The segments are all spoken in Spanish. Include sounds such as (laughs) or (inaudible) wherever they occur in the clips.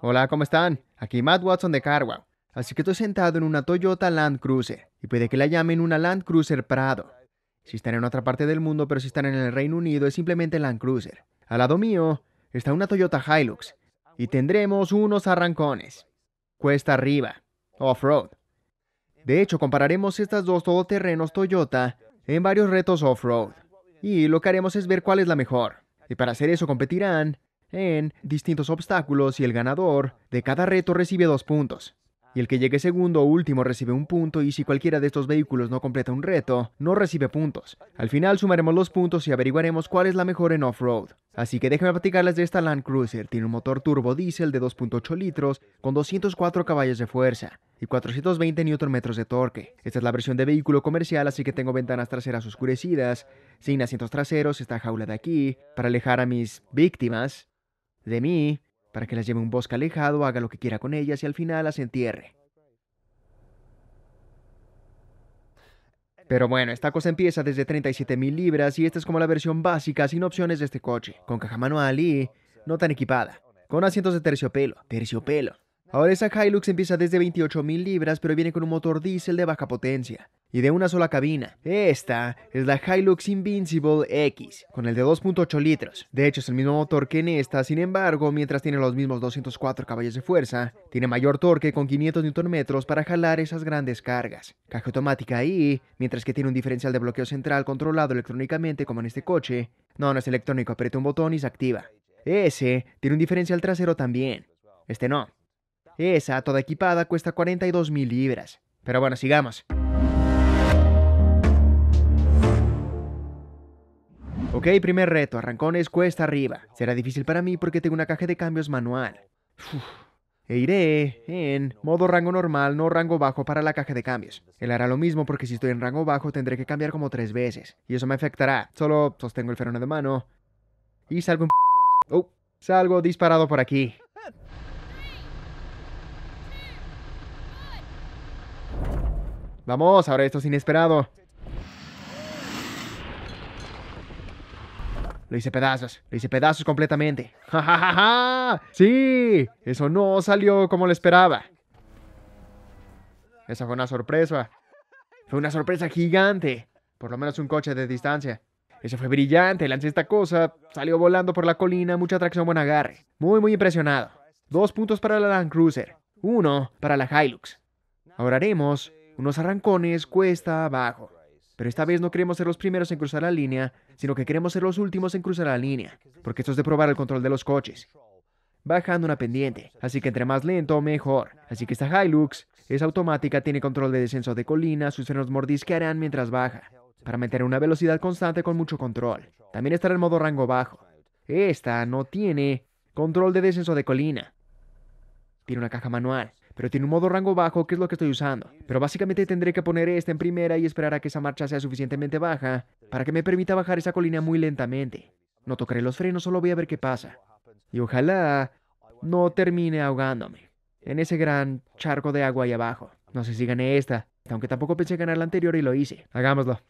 Hola, ¿cómo están? Aquí Matt Watson de Carwow. Así que estoy sentado en una Toyota Land Cruiser y puede que la llamen una Land Cruiser Prado. Si están en otra parte del mundo, pero si están en el Reino Unido, es simplemente Land Cruiser. Al lado mío está una Toyota Hilux y tendremos unos arrancones. Cuesta arriba, off-road. De hecho, compararemos estas dos todoterrenos Toyota en varios retos off-road. Y lo que haremos es ver cuál es la mejor. Y para hacer eso competirán en distintos obstáculos y el ganador de cada reto recibe dos puntos. Y el que llegue segundo o último recibe un punto y si cualquiera de estos vehículos no completa un reto, no recibe puntos. Al final sumaremos los puntos y averiguaremos cuál es la mejor en off-road. Así que déjenme platicarles de esta Land Cruiser. Tiene un motor turbo diésel de 2.8 litros con 204 caballos de fuerza y 420 Nm de torque. Esta es la versión de vehículo comercial, así que tengo ventanas traseras oscurecidas, sin asientos traseros, esta jaula de aquí, para alejar a mis víctimas de mí para que las lleve a un bosque alejado, haga lo que quiera con ellas y al final las entierre. Pero bueno, esta cosa empieza desde 37.000 libras y esta es como la versión básica sin opciones de este coche, con caja manual y no tan equipada, con asientos de terciopelo, terciopelo. Ahora esa Hilux empieza desde 28.000 libras pero viene con un motor diésel de baja potencia, y de una sola cabina. Esta es la Hilux Invincible X, con el de 2.8 litros. De hecho, es el mismo motor que en esta, sin embargo, mientras tiene los mismos 204 caballos de fuerza, tiene mayor torque con 500 Nm para jalar esas grandes cargas. Caja automática ahí mientras que tiene un diferencial de bloqueo central controlado electrónicamente como en este coche, no, no es electrónico, aprieta un botón y se activa. Ese tiene un diferencial trasero también. Este no. Esa, toda equipada, cuesta 42.000 libras. Pero bueno, sigamos. Ok, primer reto, arrancones cuesta arriba. Será difícil para mí porque tengo una caja de cambios manual. E iré en modo rango normal, no rango bajo para la caja de cambios. Él hará lo mismo porque si estoy en rango bajo tendré que cambiar como tres veces. Y eso me afectará. Solo sostengo el freno de mano. Y salgo Oh, salgo disparado por aquí. Vamos, ahora esto es inesperado. Lo hice pedazos, lo hice pedazos completamente. (laughs) ¡Ja, ja, ja, sí Eso no salió como lo esperaba. Esa fue una sorpresa. Fue una sorpresa gigante. Por lo menos un coche de distancia. Eso fue brillante, lancé esta cosa, salió volando por la colina, mucha tracción, buen agarre. Muy, muy impresionado. Dos puntos para la Land Cruiser, uno para la Hilux. Ahora haremos unos arrancones cuesta abajo. Pero esta vez no queremos ser los primeros en cruzar la línea, sino que queremos ser los últimos en cruzar la línea, porque esto es de probar el control de los coches. Bajando una pendiente, así que entre más lento, mejor. Así que esta Hilux es automática, tiene control de descenso de colina, sus frenos mordisquearán mientras baja, para mantener una velocidad constante con mucho control. También estará en modo rango bajo. Esta no tiene control de descenso de colina. Tiene una caja manual pero tiene un modo rango bajo que es lo que estoy usando. Pero básicamente tendré que poner esta en primera y esperar a que esa marcha sea suficientemente baja para que me permita bajar esa colina muy lentamente. No tocaré los frenos, solo voy a ver qué pasa. Y ojalá no termine ahogándome en ese gran charco de agua ahí abajo. No sé si gané esta, aunque tampoco pensé ganar la anterior y lo hice. Hagámoslo.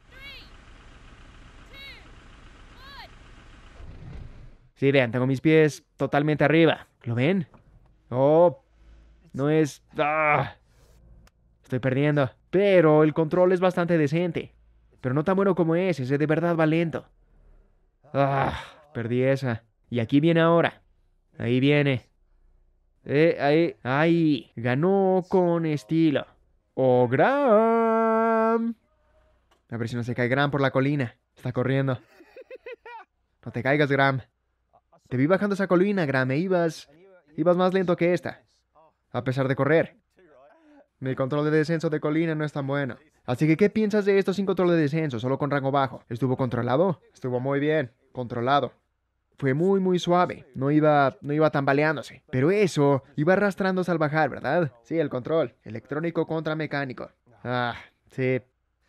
Sí, vean, tengo mis pies totalmente arriba. ¿Lo ven? Oh, no es... Ah, estoy perdiendo. Pero el control es bastante decente. Pero no tan bueno como ese, ese de verdad va lento. Ah, perdí esa. Y aquí viene ahora. Ahí viene. Eh, ahí. Ahí. Ganó con estilo. ¡Oh, gram. A ver si no se cae gram por la colina. Está corriendo. No te caigas, gram. Te vi bajando esa colina, Gram, e ibas... Ibas más lento que esta a pesar de correr. Mi control de descenso de colina no es tan bueno. Así que, ¿qué piensas de esto sin control de descenso, solo con rango bajo? ¿Estuvo controlado? Estuvo muy bien, controlado. Fue muy, muy suave. No iba, no iba tambaleándose. Pero eso, iba arrastrándose al bajar, ¿verdad? Sí, el control. Electrónico contra mecánico. Ah, sí.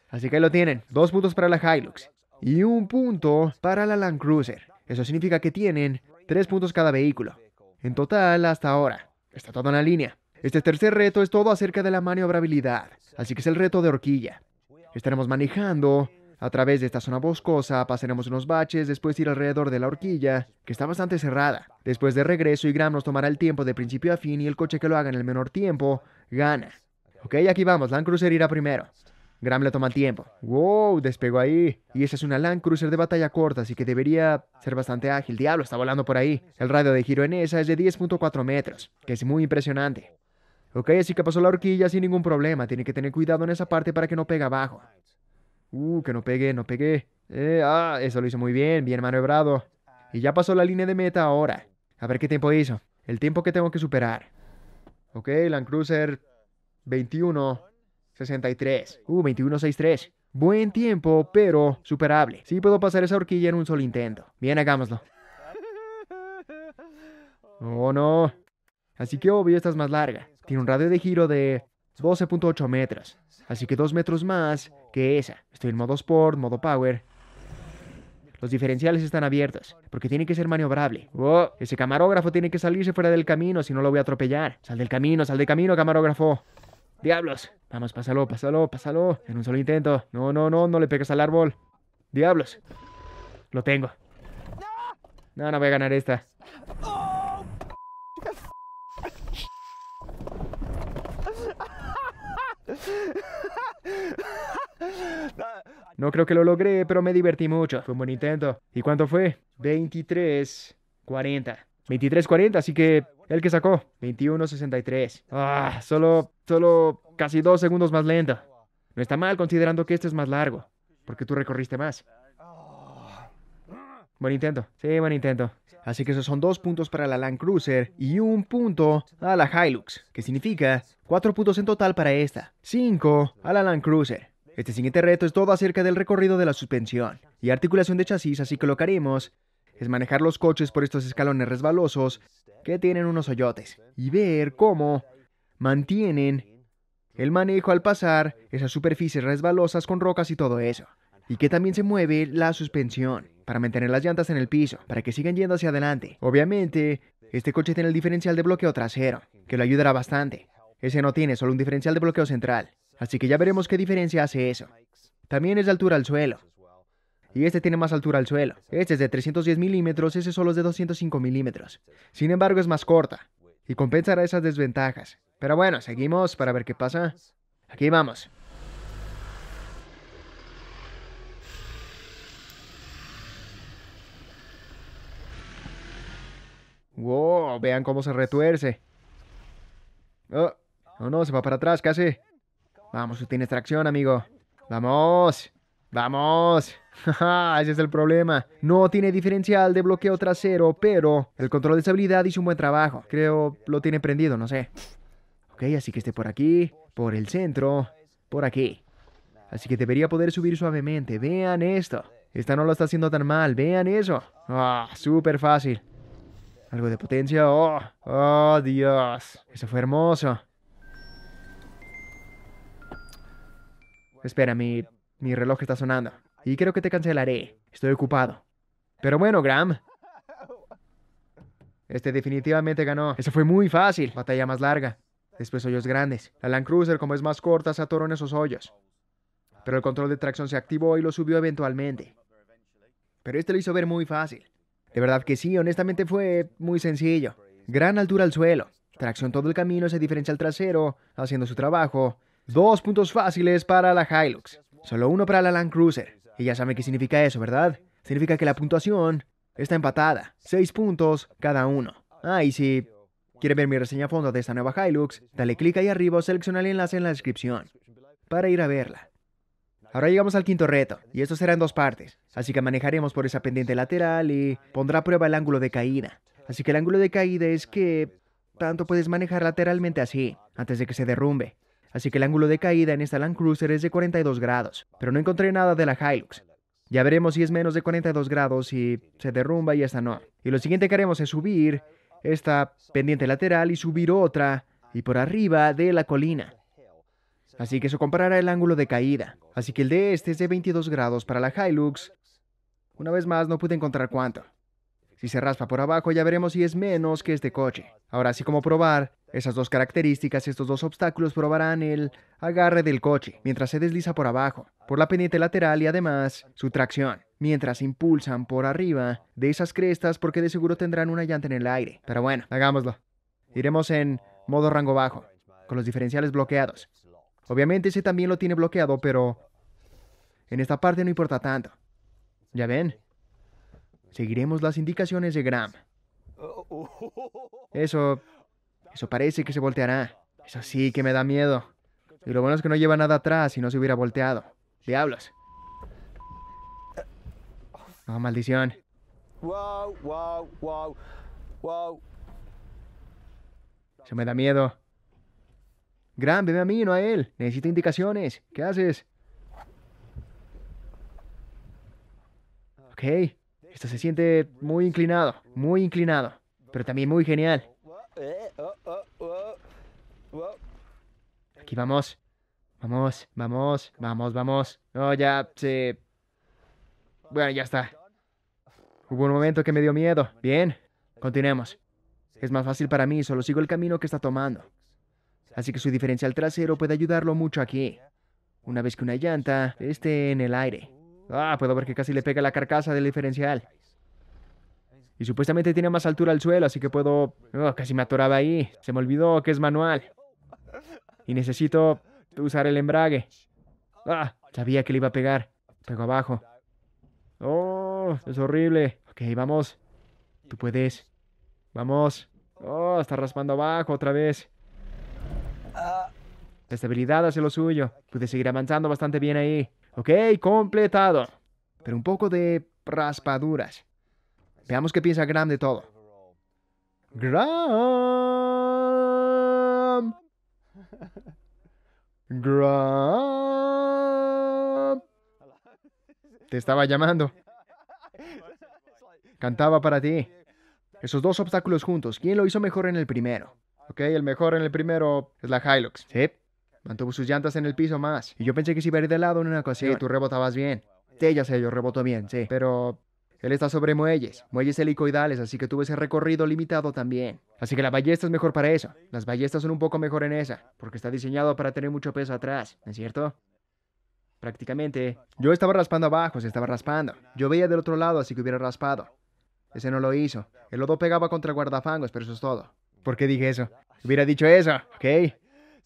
Así que ahí lo tienen. Dos puntos para la Hilux. Y un punto para la Land Cruiser. Eso significa que tienen tres puntos cada vehículo. En total, hasta ahora. Está todo en la línea. Este tercer reto es todo acerca de la maniobrabilidad, así que es el reto de horquilla. Estaremos manejando a través de esta zona boscosa, pasaremos unos baches, después ir alrededor de la horquilla, que está bastante cerrada. Después de regreso, y Gram nos tomará el tiempo de principio a fin y el coche que lo haga en el menor tiempo gana. Ok, aquí vamos, Land Cruiser irá primero. Gram le toma tiempo. ¡Wow! Despegó ahí. Y esa es una Land Cruiser de batalla corta, así que debería ser bastante ágil. Diablo, está volando por ahí. El radio de giro en esa es de 10.4 metros, que es muy impresionante. Ok, así que pasó la horquilla sin ningún problema. Tiene que tener cuidado en esa parte para que no pegue abajo. Uh, que no pegue, no pegue. Eh, ah, eso lo hizo muy bien, bien maniobrado. Y ya pasó la línea de meta ahora. A ver qué tiempo hizo. El tiempo que tengo que superar. Ok, Land Cruiser 21. 63. Uh, 2163. Buen tiempo, pero superable. Sí puedo pasar esa horquilla en un solo intento. Bien, hagámoslo. Oh, no. Así que obvio, esta es más larga. Tiene un radio de giro de 12.8 metros. Así que dos metros más que esa. Estoy en modo Sport, modo Power. Los diferenciales están abiertos, porque tiene que ser maniobrable. Oh, ese camarógrafo tiene que salirse fuera del camino, si no lo voy a atropellar. Sal del camino, sal del camino, camarógrafo. Diablos. Vamos, pásalo, pásalo, pásalo. En un solo intento. No, no, no, no le pegas al árbol. Diablos. Lo tengo. No, no voy a ganar esta. No creo que lo logré, pero me divertí mucho. Fue un buen intento. ¿Y cuánto fue? 23.40. 23.40, así que el que sacó, 21.63. Ah, solo, solo casi dos segundos más lento. No está mal considerando que este es más largo, porque tú recorriste más. Buen intento, sí, buen intento. Así que esos son dos puntos para la Land Cruiser y un punto a la Hilux, que significa cuatro puntos en total para esta, cinco a la Land Cruiser. Este siguiente reto es todo acerca del recorrido de la suspensión y articulación de chasis, así que colocaremos es manejar los coches por estos escalones resbalosos que tienen unos hoyotes y ver cómo mantienen el manejo al pasar esas superficies resbalosas con rocas y todo eso. Y que también se mueve la suspensión para mantener las llantas en el piso, para que sigan yendo hacia adelante. Obviamente, este coche tiene el diferencial de bloqueo trasero, que lo ayudará bastante. Ese no tiene, solo un diferencial de bloqueo central. Así que ya veremos qué diferencia hace eso. También es de altura al suelo, y este tiene más altura al suelo. Este es de 310 milímetros, ese solo es de 205 milímetros. Sin embargo, es más corta y compensará esas desventajas. Pero bueno, seguimos para ver qué pasa. Aquí vamos. Wow, vean cómo se retuerce. Oh, no, no, se va para atrás casi. Vamos, tú tienes tracción, amigo. Vamos. Vamos. (laughs) ¡Ah, ese es el problema. No tiene diferencial de bloqueo trasero, pero el control de estabilidad hizo un buen trabajo. Creo lo tiene prendido, no sé. Ok, así que esté por aquí, por el centro, por aquí. Así que debería poder subir suavemente. Vean esto. Esta no lo está haciendo tan mal. Vean eso. Ah, súper fácil. Algo de potencia. Oh, oh, Dios. Eso fue hermoso. Espera, mi mi reloj está sonando. Y creo que te cancelaré. Estoy ocupado. Pero bueno, Graham. Este definitivamente ganó. Eso fue muy fácil. Batalla más larga. Después hoyos grandes. La Land Cruiser, como es más corta, se atoró en esos hoyos. Pero el control de tracción se activó y lo subió eventualmente. Pero este lo hizo ver muy fácil. De verdad que sí, honestamente fue muy sencillo. Gran altura al suelo. Tracción todo el camino, se diferencia el trasero, haciendo su trabajo. Dos puntos fáciles para la Hilux. Solo uno para la Land Cruiser. Y ya saben qué significa eso, ¿verdad? Significa que la puntuación está empatada. Seis puntos cada uno. Ah, y si quieren ver mi reseña a fondo de esta nueva Hilux, dale clic ahí arriba o selecciona el enlace en la descripción para ir a verla. Ahora llegamos al quinto reto, y esto será en dos partes, así que manejaremos por esa pendiente lateral y pondrá a prueba el ángulo de caída. Así que el ángulo de caída es que tanto puedes manejar lateralmente así, antes de que se derrumbe así que el ángulo de caída en esta Land Cruiser es de 42 grados, pero no encontré nada de la Hilux. Ya veremos si es menos de 42 grados y se derrumba y hasta no. Y lo siguiente que haremos es subir esta pendiente lateral y subir otra y por arriba de la colina. Así que eso comparará el ángulo de caída. Así que el de este es de 22 grados para la Hilux. Una vez más no pude encontrar cuánto. Si se raspa por abajo ya veremos si es menos que este coche. Ahora, así como probar, esas dos características estos dos obstáculos probarán el agarre del coche mientras se desliza por abajo, por la pendiente lateral y además su tracción, mientras impulsan por arriba de esas crestas porque de seguro tendrán una llanta en el aire. Pero bueno, hagámoslo. Iremos en modo rango bajo, con los diferenciales bloqueados. Obviamente ese también lo tiene bloqueado, pero en esta parte no importa tanto. ¿Ya ven? Seguiremos las indicaciones de Graham. (laughs) Eso eso parece que se volteará. Eso sí que me da miedo. Y lo bueno es que no lleva nada atrás si no se hubiera volteado. Diablos. Oh, maldición. Wow, Eso me da miedo. Gran, bebe a mí, no a él. Necesito indicaciones. ¿Qué haces? Ok. Esto se siente muy inclinado, muy inclinado, pero también muy genial. Aquí vamos. Vamos, vamos, vamos, vamos. No, ya se... Bueno, ya está. Hubo un momento que me dio miedo. Bien, continuemos. Es más fácil para mí, solo sigo el camino que está tomando. Así que su diferencial trasero puede ayudarlo mucho aquí. Una vez que una llanta esté en el aire. Ah, puedo ver que casi le pega la carcasa del diferencial. Y supuestamente tiene más altura al suelo, así que puedo... Oh, casi me atoraba ahí. Se me olvidó que es manual. Y necesito usar el embrague. Ah, sabía que le iba a pegar. Pego abajo. Oh, es horrible. Ok, vamos. Tú puedes. Vamos. Oh, está raspando abajo otra vez. La estabilidad hace lo suyo. Pude seguir avanzando bastante bien ahí. Ok, completado. Pero un poco de raspaduras. Veamos qué piensa Gram de todo. Gram, Te estaba llamando. Cantaba para ti. Esos dos obstáculos juntos, ¿quién lo hizo mejor en el primero? Ok, el mejor en el primero es la Hilux. Sí. Mantuvo sus llantas en el piso más. Y yo pensé que si iba a ir de lado en una cosa Sí, tú rebotabas bien. Sí, ya sé, yo reboto bien, sí. Pero él está sobre muelles, muelles helicoidales, así que tuve ese recorrido limitado también. Así que la ballesta es mejor para eso. Las ballestas son un poco mejor en esa, porque está diseñado para tener mucho peso atrás, ¿no es cierto? Prácticamente. Yo estaba raspando abajo, se estaba raspando. Yo veía del otro lado, así que hubiera raspado. Ese no lo hizo. El lodo pegaba contra guardafangos, pero eso es todo. ¿Por qué dije eso? Hubiera dicho eso, ¿ok?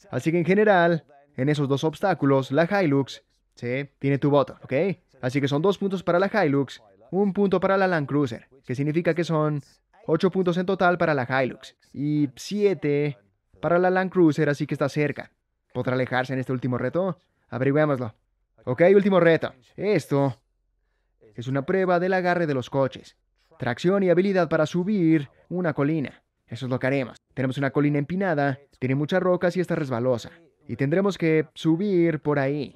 Así que en general, en esos dos obstáculos, la Hilux, sí, tiene tu voto, ¿ok? Así que son dos puntos para la Hilux un punto para la Land Cruiser, que significa que son 8 puntos en total para la Hilux y 7 para la Land Cruiser, así que está cerca. ¿Podrá alejarse en este último reto? Averigüémoslo. Ok, último reto. Esto es una prueba del agarre de los coches. Tracción y habilidad para subir una colina. Eso es lo que haremos. Tenemos una colina empinada, tiene muchas rocas y está resbalosa. Y tendremos que subir por ahí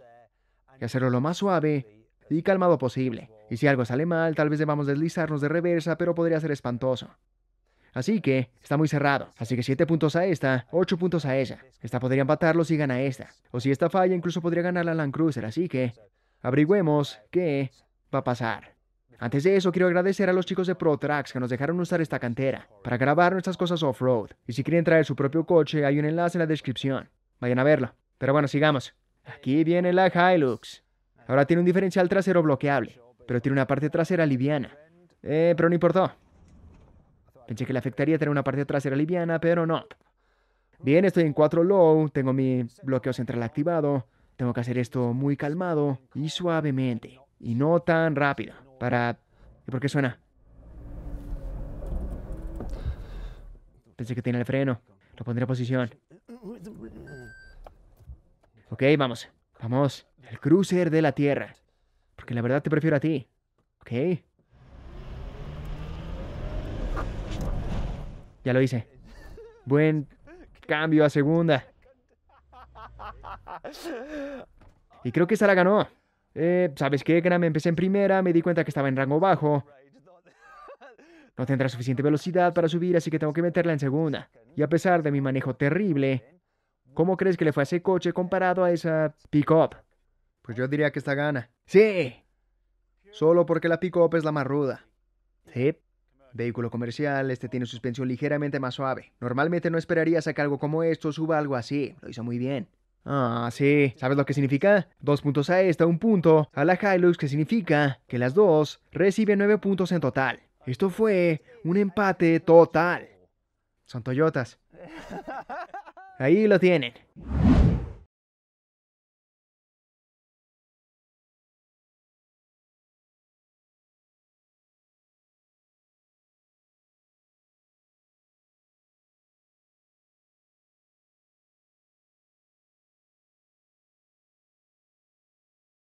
y hacerlo lo más suave y calmado posible. Y si algo sale mal, tal vez debamos deslizarnos de reversa, pero podría ser espantoso. Así que está muy cerrado. Así que 7 puntos a esta, 8 puntos a ella. Esta podría empatarlo si gana esta. O si esta falla, incluso podría ganar la Land Cruiser. Así que averigüemos qué va a pasar. Antes de eso, quiero agradecer a los chicos de ProTrax que nos dejaron usar esta cantera para grabar nuestras cosas off-road. Y si quieren traer su propio coche, hay un enlace en la descripción. Vayan a verlo. Pero bueno, sigamos. Aquí viene la Hilux. Ahora tiene un diferencial trasero bloqueable pero tiene una parte trasera liviana. Eh, pero no importó. Pensé que le afectaría tener una parte trasera liviana, pero no. Bien, estoy en 4 low, tengo mi bloqueo central activado. Tengo que hacer esto muy calmado y suavemente. Y no tan rápido. Para... ¿Y por qué suena? Pensé que tenía el freno. Lo pondré a posición. Ok, vamos. Vamos. El crucer de la Tierra. Que la verdad te prefiero a ti. ¿Ok? Ya lo hice. Buen cambio a segunda. Y creo que esta la ganó. Eh, ¿Sabes qué, me Empecé en primera, me di cuenta que estaba en rango bajo. No tendrá suficiente velocidad para subir, así que tengo que meterla en segunda. Y a pesar de mi manejo terrible, ¿cómo crees que le fue a ese coche comparado a esa pick-up? Pues yo diría que esta gana. Sí. Solo porque la pick-up es la más ruda. Sí. Vehículo comercial, este tiene suspensión ligeramente más suave. Normalmente no esperarías a que algo como esto suba algo así. Lo hizo muy bien. Ah, sí. ¿Sabes lo que significa? Dos puntos a esta, un punto a la Hilux, que significa que las dos reciben nueve puntos en total. Esto fue un empate total. Son Toyotas. Ahí lo tienen.